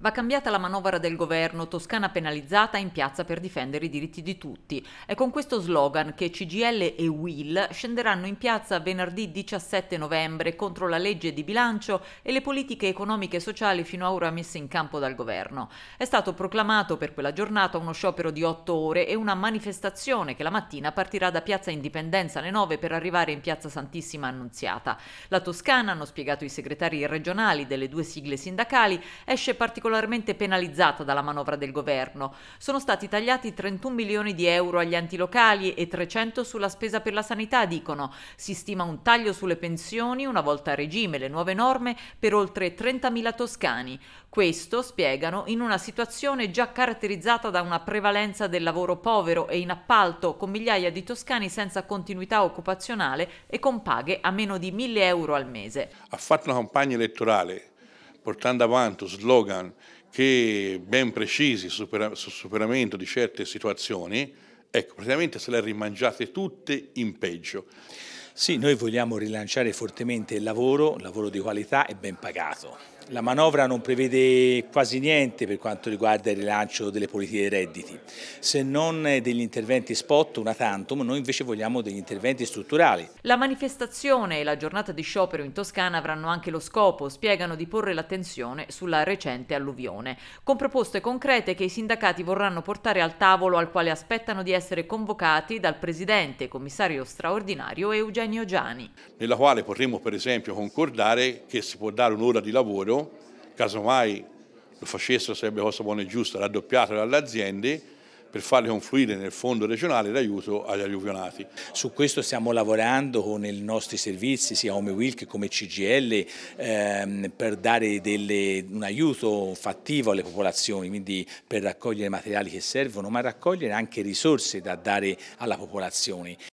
Va cambiata la manovra del governo, Toscana penalizzata in piazza per difendere i diritti di tutti. È con questo slogan che CGL e Will scenderanno in piazza venerdì 17 novembre contro la legge di bilancio e le politiche economiche e sociali fino a ora messe in campo dal governo. È stato proclamato per quella giornata uno sciopero di otto ore e una manifestazione che la mattina partirà da Piazza Indipendenza alle 9 per arrivare in Piazza Santissima Annunziata. La Toscana, hanno spiegato i segretari regionali delle due sigle sindacali, esce particolarmente particolarmente penalizzata dalla manovra del governo. Sono stati tagliati 31 milioni di euro agli enti locali e 300 sulla spesa per la sanità, dicono. Si stima un taglio sulle pensioni, una volta a regime le nuove norme, per oltre 30.000 toscani. Questo, spiegano, in una situazione già caratterizzata da una prevalenza del lavoro povero e in appalto, con migliaia di toscani senza continuità occupazionale e con paghe a meno di 1.000 euro al mese. Ha fatto una campagna elettorale portando avanti slogan che ben precisi sul superamento di certe situazioni, ecco, praticamente se le ha rimangiate tutte in peggio. Sì, noi vogliamo rilanciare fortemente il lavoro, lavoro di qualità e ben pagato. La manovra non prevede quasi niente per quanto riguarda il rilancio delle politiche dei redditi, se non degli interventi spot, una tantum, noi invece vogliamo degli interventi strutturali. La manifestazione e la giornata di sciopero in Toscana avranno anche lo scopo, spiegano, di porre l'attenzione sulla recente alluvione, con proposte concrete che i sindacati vorranno portare al tavolo al quale aspettano di essere convocati dal Presidente, Commissario straordinario Eugenio Eugenio Giani. Nella quale potremmo per esempio concordare che si può dare un'ora di lavoro, casomai lo facessero sarebbe cosa buona e giusta, raddoppiata dalle aziende, per farle confluire nel fondo regionale d'aiuto agli alluvionati. Su questo stiamo lavorando con i nostri servizi, sia Home Will che come CGL, ehm, per dare delle, un aiuto fattivo alle popolazioni, quindi per raccogliere materiali che servono, ma raccogliere anche risorse da dare alla popolazione.